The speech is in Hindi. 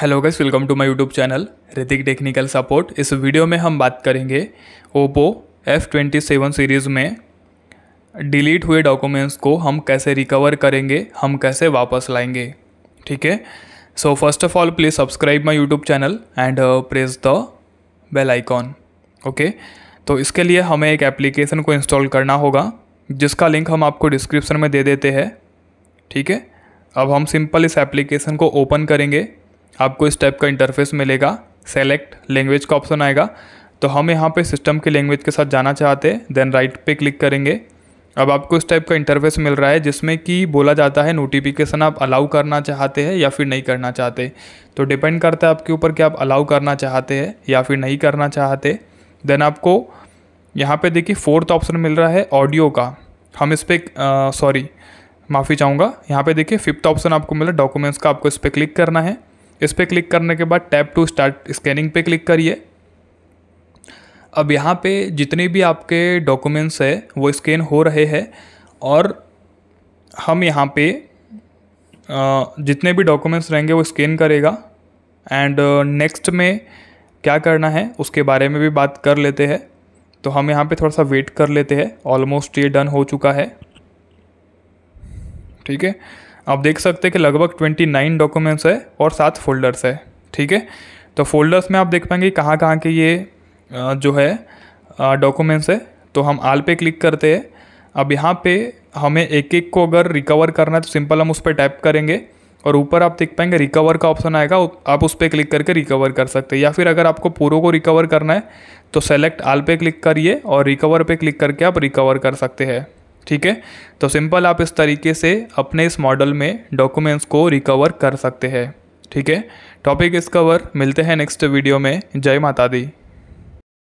hello guys welcome to my YouTube channel Hrithik technical support इस वीडियो में हम बात करेंगे Oppo F twenty seven series में डिलीट हुए डॉक्यूमेंट्स को हम कैसे रिकवर करेंगे हम कैसे वापस लाएंगे ठीक है so first of all please subscribe my YouTube channel and press the bell icon okay तो इसके लिए हमें एक एप्लीकेशन को इंस्टॉल करना होगा जिसका लिंक हम आपको डिस्क्रिप्शन में दे देते हैं ठीक है अब हम सिंपल इस एप्लीकेशन को ओपन करेंगे आपको इस टाइप का इंटरफेस मिलेगा सेलेक्ट लैंग्वेज का ऑप्शन आएगा तो हम यहाँ पे सिस्टम के लैंग्वेज के साथ जाना चाहते हैं देन राइट पे क्लिक करेंगे अब आपको इस टाइप का इंटरफेस मिल रहा है जिसमें कि बोला जाता है नोटिफिकेशन आप अलाउ करना चाहते हैं या फिर नहीं करना चाहते तो डिपेंड करता है आपके ऊपर कि आप अलाउ करना चाहते हैं या फिर नहीं करना चाहते देन आपको यहाँ पे देखिए फोर्थ ऑप्शन मिल रहा है ऑडियो का हम इस पर सॉरी माफ़ी चाहूँगा यहाँ पे देखिए फिफ्थ ऑप्शन आपको मिला डॉक्यूमेंट्स का आपको इस पर क्लिक करना है इस पर क्लिक करने के बाद टैप टू स्टार्ट स्कैनिंग पे क्लिक करिए अब यहाँ पे जितने भी आपके डॉक्यूमेंट्स है वो स्कैन हो रहे हैं और हम यहाँ पे जितने भी डॉक्यूमेंट्स रहेंगे वो स्कैन करेगा एंड नेक्स्ट में क्या करना है उसके बारे में भी बात कर लेते हैं तो हम यहाँ पे थोड़ा सा वेट कर लेते हैं ऑलमोस्ट ये डन हो चुका है ठीक है आप देख सकते हैं कि लगभग 29 डॉक्यूमेंट्स है और सात फोल्डर्स है ठीक है तो फोल्डर्स में आप देख पाएंगे कहाँ कहाँ के ये जो है डॉक्यूमेंट्स है तो हम आल पे क्लिक करते हैं अब यहाँ पे हमें एक एक को अगर रिकवर करना है तो सिंपल हम उस पर टाइप करेंगे और ऊपर आप देख पाएंगे रिकवर का ऑप्शन आएगा आप उस पर क्लिक करके रिकवर कर सकते हैं या फिर अगर आपको पूरों को रिकवर करना है तो सेलेक्ट आल पे क्लिक करिए और रिकवर पे क्लिक करके आप रिकवर कर सकते हैं ठीक है तो सिंपल आप इस तरीके से अपने इस मॉडल में डॉक्यूमेंट्स को रिकवर कर सकते हैं ठीक है टॉपिक इस कवर मिलते हैं नेक्स्ट वीडियो में जय माता दी